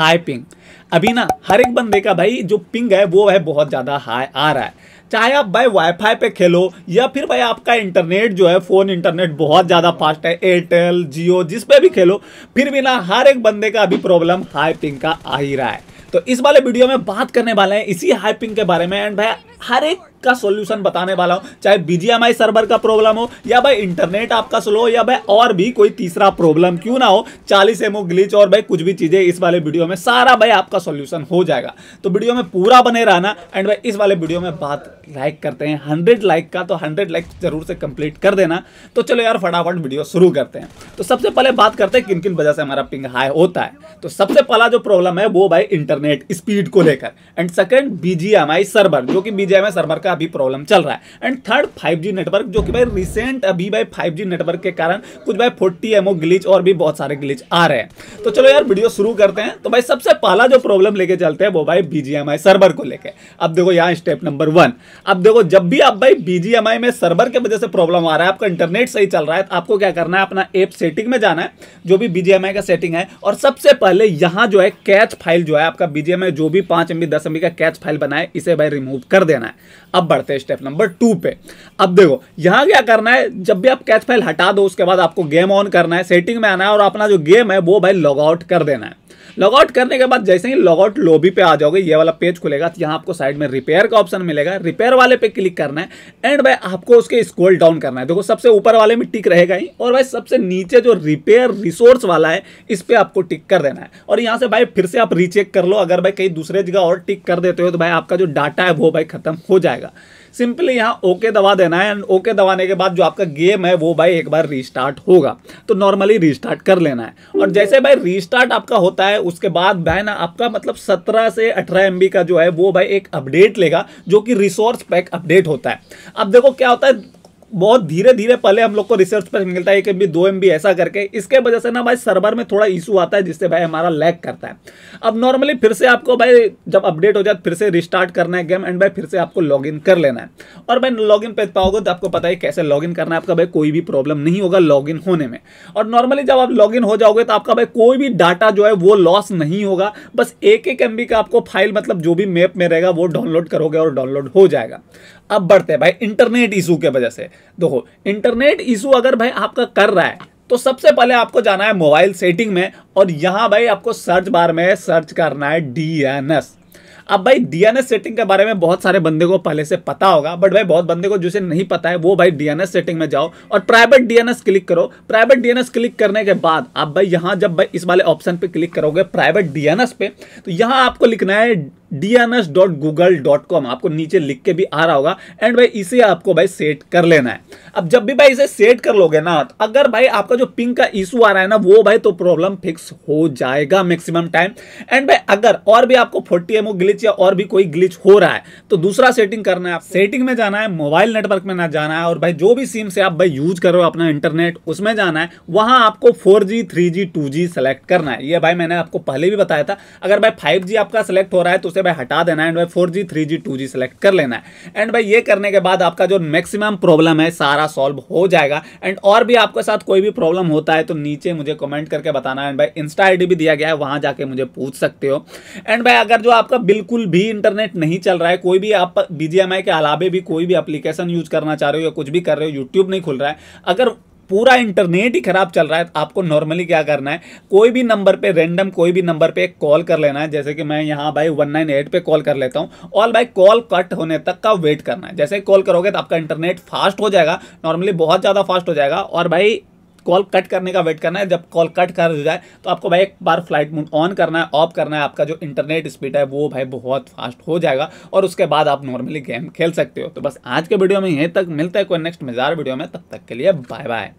high ping अभी ना हर एक बंदे का भाई जो पिंग है वो है बहुत ज़्यादा हाई आ रहा है चाहे आप भाई वाईफाई पे खेलो या फिर भाई आपका इंटरनेट जो है फ़ोन इंटरनेट बहुत ज़्यादा फास्ट है एयरटेल जियो जिस पे भी खेलो फिर भी ना हर एक बंदे का अभी प्रॉब्लम हाई पिंग का आ ही रहा है तो इस वाले वीडियो में बात करने वाले हैं इसी हाई पिंग के बारे में एंड भाई हर एक का सोल्यूशन बताने वाला हूँ चाहे बीजीएमआई सर्वर का प्रॉब्लम हो या भाई इंटरनेट आपका स्लो या भाई और भी कोई तीसरा प्रॉब्लम क्यों ना हो चालीस एमओ ग्लिच और भाई कुछ भी चीज़ें इस वाले वीडियो में सारा भाई आपका सोल्यूशन हो जाएगा तो वीडियो में पूरा बने रहना एंड भाई इस वाले वीडियो में बात लाइक करते हैं हंड्रेड लाइक का तो हंड्रेड लाइक जरूर से कंप्लीट कर देना तो चलो यार फटाफट वीडियो शुरू करते हैं तो सबसे पहले बात करते हैं किन किन वजह से हमारा पिंग हाई होता है तो सबसे पहला जो प्रॉब्लम है वो भाई इंटरनेट स्पीड को लेकर एंड सेकेंड बीजीएमआई सर्वर जो कि विजय में सर्वर का अभी प्रॉब्लम चल रहा है एंड थर्ड 5G नेटवर्क जो कि भाई रिसेंट अभी भाई 5G नेटवर्क के कारण कुछ भाई फोर्टी एमओ ग्लिच और भी बहुत सारे ग्लिच आ रहे हैं तो चलो यार वीडियो शुरू करते हैं तो भाई सबसे पहला जो प्रॉब्लम लेके चलते हैं वो भाई बीजीएमआई सर्वर को लेकर अब देखो यहाँ स्टेप नंबर वन अब देखो जब भी आप भाई बीजीएमआई में सर्वर की वजह से प्रॉब्लम आ रहा है आपका इंटरनेट सही चल रहा है तो आपको क्या करना है अपना एप सेटिंग में जाना है जो भी बीजीएमआई का सेटिंग है और सबसे पहले यहाँ जो है कैच फाइल जो है आपका बीजीएमआई जो भी पांच एमबी दस एमबी का कैच फाइल बनाए इसे भाई रिमूव कर देना देना है अब बढ़ते हैं स्टेप नंबर टू पे अब देखो यहां क्या करना है जब भी आप कैच फाइल हटा दो उसके बाद आपको गेम ऑन करना है सेटिंग में आना है और अपना जो गेम है वो भाई लॉग आउट कर देना है लॉग आउट करने के बाद जैसे ही लॉग आउट लॉबी पे आ जाओगे ये वाला पेज खुलेगा तो यहाँ आपको साइड में रिपेयर का ऑप्शन मिलेगा रिपेयर वाले पे क्लिक करना है एंड भाई आपको उसके स्क्रोल डाउन करना है देखो सबसे ऊपर वाले में टिक रहेगा ही और भाई सबसे नीचे जो रिपेयर रिसोर्स वाला है इस पर आपको टिक कर देना है और यहाँ से भाई फिर से आप रीचेक कर लो अगर भाई कहीं दूसरे जगह और टिक कर देते हो तो भाई आपका जो डाटा है वो भाई खत्म हो जाएगा सिंपली यहाँ ओके दबा देना है एंड ओके दबाने के बाद जो आपका गेम है वो भाई एक बार रिस्टार्ट होगा तो नॉर्मली रिस्टार्ट कर लेना है और जैसे भाई रिस्टार्ट आपका होता है है उसके बाद भाई ना आपका मतलब सत्रह से अठारह एम का जो है वो भाई एक अपडेट लेगा जो कि रिसोर्स पैक अपडेट होता है अब देखो क्या होता है बहुत धीरे धीरे पहले हम लोग को रिसर्च पर मिलता है एक एम दो एम ऐसा करके इसके वजह से ना भाई सर्वर में थोड़ा इशू आता है जिससे भाई हमारा लैग करता है अब नॉर्मली फिर से आपको भाई जब अपडेट हो जाए फिर से रिस्टार्ट करना है गेम एंड भाई फिर से आपको लॉग कर लेना है और भाई लॉग इन पाओगे तो आपको पता है कैसे लॉग करना है आपका भाई कोई भी प्रॉब्लम नहीं होगा लॉग होने में और नॉर्मली जब आप लॉग हो जाओगे तो आपका भाई कोई भी डाटा जो है वो लॉस नहीं होगा बस एक एक एम का आपको फाइल मतलब जो भी मैप में रहेगा वो डाउनलोड करोगे और डाउनलोड हो जाएगा अब बढ़ते हैं भाई इंटरनेट इशू के वजह से देखो इंटरनेट इशू अगर भाई आपका कर रहा है तो सबसे पहले आपको जाना है मोबाइल सेटिंग में और यहाँ भाई आपको सर्च बार में सर्च करना है डी अब भाई डीएनएस सेटिंग के बारे में बहुत सारे बंदे को पहले से पता होगा बट भाई बहुत बंदे को जिसे नहीं पता है वो भाई डीएनएस सेटिंग में जाओ और प्राइवेट डीएनएस क्लिक करो प्राइवेट डीएनएस क्लिक करने के बाद आप भाई यहाँ जब भाई इस वाले ऑप्शन पे क्लिक करोगे प्राइवेट डीएनएस पे तो यहाँ आपको लिखना है dns.google.com आपको नीचे लिख के भी आ रहा होगा एंड भाई इसे आपको भाई सेट कर लेना है अब जब भी भाई इसे सेट कर लोगे ना तो अगर भाई आपका जो पिंक का इशू आ रहा है ना वो भाई तो प्रॉब्लम फिक्स हो जाएगा मैक्सिमम टाइम एंड भाई अगर और भी आपको फोर्टी एमओ ग्लिच या और भी कोई ग्लिच हो रहा है तो दूसरा सेटिंग करना है आप सेटिंग में जाना है मोबाइल नेटवर्क में ना जाना है और भाई जो भी सिम से आप भाई यूज कर रहे हो अपना इंटरनेट उसमें जाना है वहां आपको four G three G two G select करना है ये भाई मैंने आपको पहले भी बताया था अगर भाई फाइव जी आपका सेलेक्ट हो रहा है तो उसे से भाई हटा देना है एंड भाई four G three G two G select कर लेना है एंड भाई ये करने के बाद आपका जो मैक्सिमम प्रॉब्लम है सारा सॉल्व हो जाएगा एंड और भी आपके साथ कोई भी प्रॉब्लम होता है तो नीचे मुझे कमेंट करके बताना एंड भाई इंस्टा आई भी दिया गया है वहाँ जाके मुझे पूछ सकते हो एंड भाई अगर जो आपका बिल्कुल भी इंटरनेट नहीं चल रहा है कोई भी आप बी के अलावे भी कोई भी एप्लीकेशन यूज करना चाह रहे हो या कुछ भी कर रहे हो यूट्यूब नहीं खुल रहा है अगर पूरा इंटरनेट ही खराब चल रहा है तो आपको नॉर्मली क्या करना है कोई भी नंबर पे रेंडम कोई भी नंबर पे कॉल कर लेना है जैसे कि मैं यहाँ भाई वन नाइन एट पे कॉल कर लेता हूँ और भाई कॉल कट होने तक का वेट करना है जैसे कॉल करोगे तो आपका इंटरनेट फास्ट हो जाएगा नॉर्मली बहुत ज़्यादा फास्ट हो जाएगा और भाई कॉल कट करने का वेट करना है जब कॉल कट कर जाए तो आपको भाई एक बार फ्लाइट मोड ऑन करना है ऑफ करना है आपका जो इंटरनेट स्पीड है वो भाई बहुत फास्ट हो जाएगा और उसके बाद आप नॉर्मली गेम खेल सकते हो तो बस आज के वीडियो में यहीं तक मिलता है कोई नेक्स्ट मज़ार वीडियो में तब तक के लिए बाय बाय